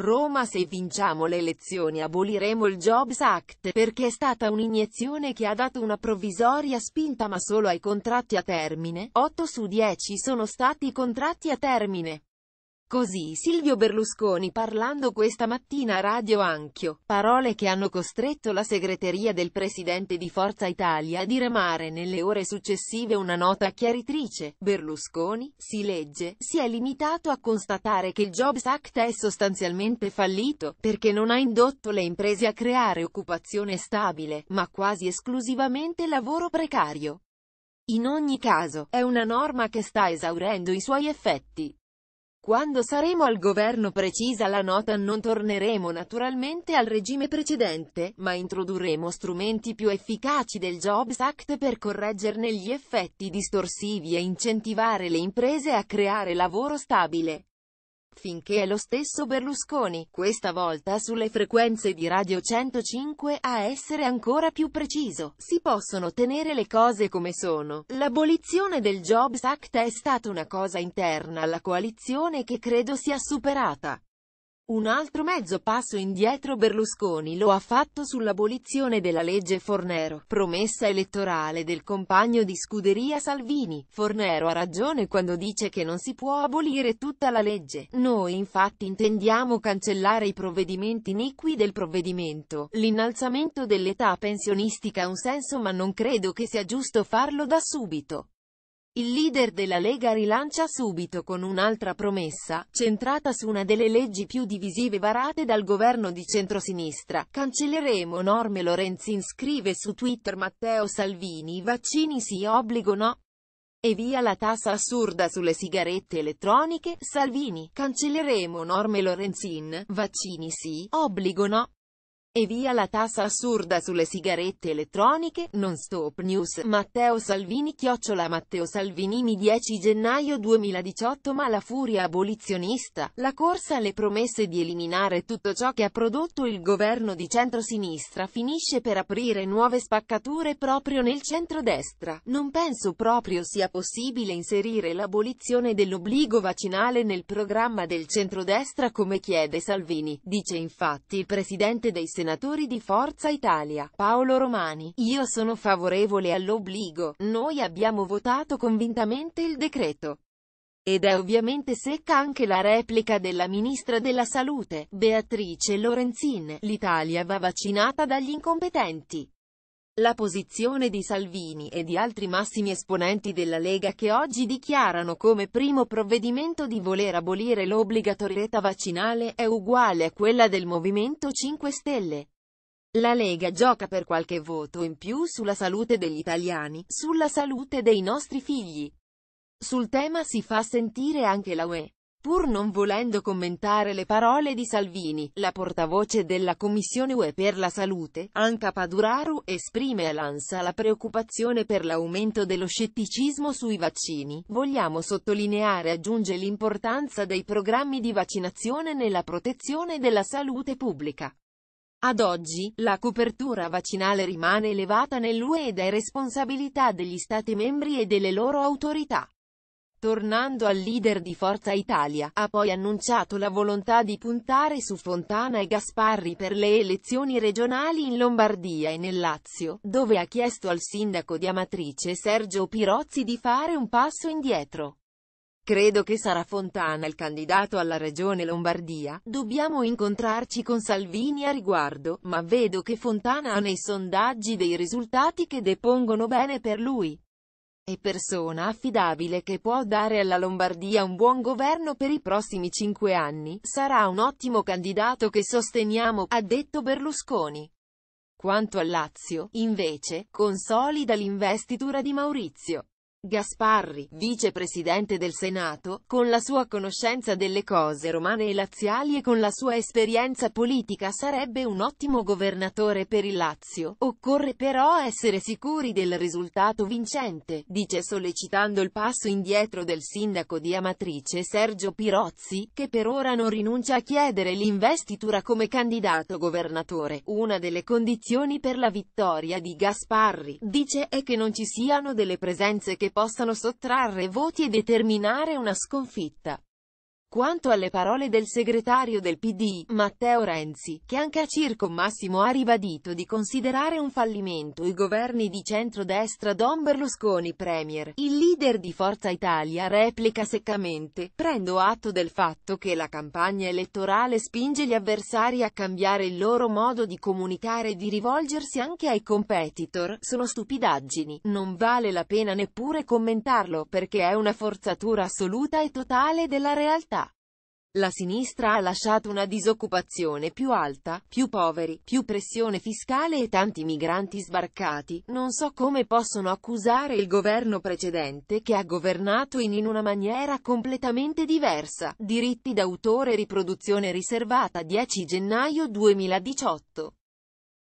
Roma se vinciamo le elezioni aboliremo il Jobs Act, perché è stata un'iniezione che ha dato una provvisoria spinta ma solo ai contratti a termine, 8 su 10 sono stati contratti a termine. Così Silvio Berlusconi parlando questa mattina a Radio Anch'io, parole che hanno costretto la segreteria del presidente di Forza Italia a diremare nelle ore successive una nota chiaritrice. Berlusconi, si legge, si è limitato a constatare che il Jobs Act è sostanzialmente fallito, perché non ha indotto le imprese a creare occupazione stabile, ma quasi esclusivamente lavoro precario. In ogni caso, è una norma che sta esaurendo i suoi effetti. Quando saremo al governo precisa la nota non torneremo naturalmente al regime precedente, ma introdurremo strumenti più efficaci del Jobs Act per correggerne gli effetti distorsivi e incentivare le imprese a creare lavoro stabile finché è lo stesso Berlusconi, questa volta sulle frequenze di Radio 105, a essere ancora più preciso, si possono tenere le cose come sono. L'abolizione del Jobs Act è stata una cosa interna alla coalizione che credo sia superata. Un altro mezzo passo indietro Berlusconi lo ha fatto sull'abolizione della legge Fornero, promessa elettorale del compagno di scuderia Salvini. Fornero ha ragione quando dice che non si può abolire tutta la legge. Noi infatti intendiamo cancellare i provvedimenti iniqui del provvedimento. L'innalzamento dell'età pensionistica ha un senso ma non credo che sia giusto farlo da subito. Il leader della Lega rilancia subito con un'altra promessa, centrata su una delle leggi più divisive varate dal governo di centrosinistra. Cancelleremo norme Lorenzin scrive su Twitter Matteo Salvini vaccini sì obbligo no. E via la tassa assurda sulle sigarette elettroniche, Salvini, cancelleremo norme Lorenzin, vaccini sì, obbligo no. E via la tassa assurda sulle sigarette elettroniche, non stop news, Matteo Salvini chiocciola Matteo Salvinini 10 gennaio 2018 ma la furia abolizionista, la corsa alle promesse di eliminare tutto ciò che ha prodotto il governo di centrosinistra finisce per aprire nuove spaccature proprio nel centrodestra. Non penso proprio sia possibile inserire l'abolizione dell'obbligo vaccinale nel programma del centrodestra come chiede Salvini, dice infatti il presidente dei servizi senatori di Forza Italia, Paolo Romani, io sono favorevole all'obbligo, noi abbiamo votato convintamente il decreto. Ed è ovviamente secca anche la replica della Ministra della Salute, Beatrice Lorenzin, l'Italia va vaccinata dagli incompetenti. La posizione di Salvini e di altri massimi esponenti della Lega che oggi dichiarano come primo provvedimento di voler abolire l'obbligatorietà vaccinale è uguale a quella del Movimento 5 Stelle. La Lega gioca per qualche voto in più sulla salute degli italiani, sulla salute dei nostri figli. Sul tema si fa sentire anche la UE. Pur non volendo commentare le parole di Salvini, la portavoce della Commissione UE per la Salute, Anca Paduraru, esprime all'ANSA la preoccupazione per l'aumento dello scetticismo sui vaccini. Vogliamo sottolineare aggiunge l'importanza dei programmi di vaccinazione nella protezione della salute pubblica. Ad oggi, la copertura vaccinale rimane elevata nell'UE ed è responsabilità degli Stati membri e delle loro autorità. Tornando al leader di Forza Italia, ha poi annunciato la volontà di puntare su Fontana e Gasparri per le elezioni regionali in Lombardia e nel Lazio, dove ha chiesto al sindaco di Amatrice Sergio Pirozzi di fare un passo indietro. Credo che sarà Fontana il candidato alla regione Lombardia, dobbiamo incontrarci con Salvini a riguardo, ma vedo che Fontana ha nei sondaggi dei risultati che depongono bene per lui e persona affidabile che può dare alla Lombardia un buon governo per i prossimi cinque anni, sarà un ottimo candidato che sosteniamo, ha detto Berlusconi. Quanto al Lazio, invece, consolida l'investitura di Maurizio. Gasparri, vicepresidente del Senato, con la sua conoscenza delle cose romane e laziali e con la sua esperienza politica sarebbe un ottimo governatore per il Lazio, occorre però essere sicuri del risultato vincente, dice sollecitando il passo indietro del sindaco di Amatrice Sergio Pirozzi, che per ora non rinuncia a chiedere l'investitura come candidato governatore. Una delle condizioni per la vittoria di Gasparri, dice, è che non ci siano delle presenze che possano sottrarre voti e determinare una sconfitta. Quanto alle parole del segretario del PD, Matteo Renzi, che anche a Circo Massimo ha ribadito di considerare un fallimento i governi di centrodestra Don Berlusconi Premier, il leader di Forza Italia replica seccamente, prendo atto del fatto che la campagna elettorale spinge gli avversari a cambiare il loro modo di comunicare e di rivolgersi anche ai competitor, sono stupidaggini, non vale la pena neppure commentarlo perché è una forzatura assoluta e totale della realtà. La sinistra ha lasciato una disoccupazione più alta, più poveri, più pressione fiscale e tanti migranti sbarcati. Non so come possono accusare il governo precedente che ha governato in, in una maniera completamente diversa. Diritti d'autore riproduzione riservata 10 gennaio 2018